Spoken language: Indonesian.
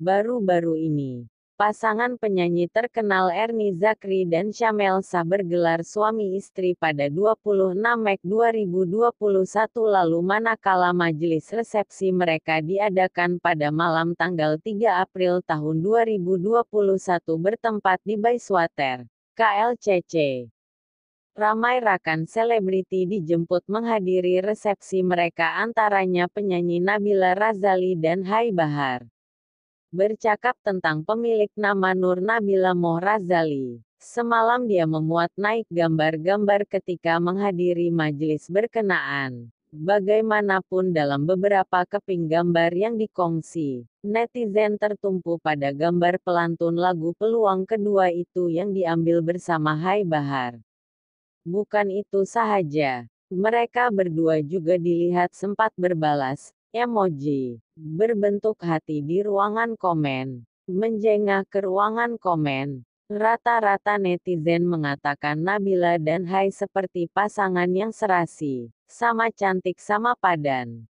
Baru-baru ini, pasangan penyanyi terkenal Ernie Zakri dan Syamel Sa bergelar suami istri pada 26 Mei 2021 lalu manakala majelis resepsi mereka diadakan pada malam tanggal 3 April tahun 2021 bertempat di Bayswater, KLCC ramai rakan selebriti dijemput menghadiri resepsi mereka antaranya penyanyi Nabila Razali dan Hai Bahar. Bercakap tentang pemilik nama Nur Nabila Moh Razali. Semalam dia memuat naik gambar-gambar ketika menghadiri majelis berkenaan. Bagaimanapun dalam beberapa keping gambar yang dikongsi, netizen tertumpu pada gambar pelantun lagu peluang kedua itu yang diambil bersama Hai Bahar. Bukan itu sahaja. Mereka berdua juga dilihat sempat berbalas, emoji, berbentuk hati di ruangan komen, menjengah ke ruangan komen. Rata-rata netizen mengatakan Nabila dan Hai seperti pasangan yang serasi, sama cantik sama padan.